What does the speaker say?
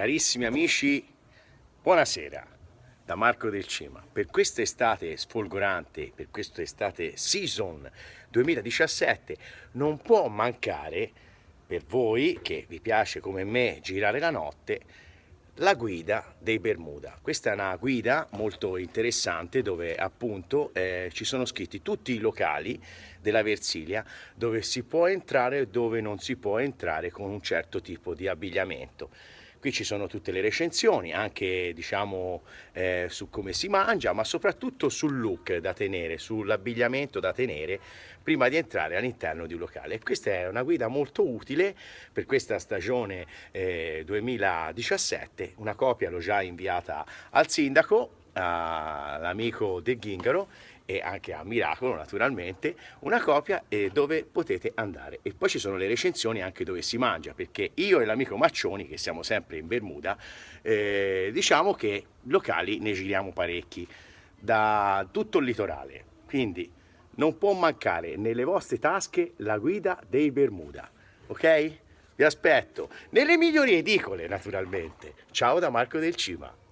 Carissimi amici, buonasera da Marco del Cima. Per questa estate sfolgorante, per questa estate season 2017, non può mancare per voi che vi piace come me girare la notte la guida dei Bermuda. Questa è una guida molto interessante dove appunto eh, ci sono scritti tutti i locali della Versilia dove si può entrare e dove non si può entrare con un certo tipo di abbigliamento. Qui ci sono tutte le recensioni, anche diciamo eh, su come si mangia, ma soprattutto sul look da tenere, sull'abbigliamento da tenere prima di entrare all'interno di un locale. E questa è una guida molto utile per questa stagione eh, 2017, una copia l'ho già inviata al sindaco all'amico del Gingaro e anche a Miracolo naturalmente, una copia eh, dove potete andare. E poi ci sono le recensioni anche dove si mangia, perché io e l'amico Maccioni, che siamo sempre in Bermuda, eh, diciamo che locali ne giriamo parecchi, da tutto il litorale. Quindi non può mancare nelle vostre tasche la guida dei Bermuda, ok? Vi aspetto, nelle migliori edicole naturalmente. Ciao da Marco del Cima.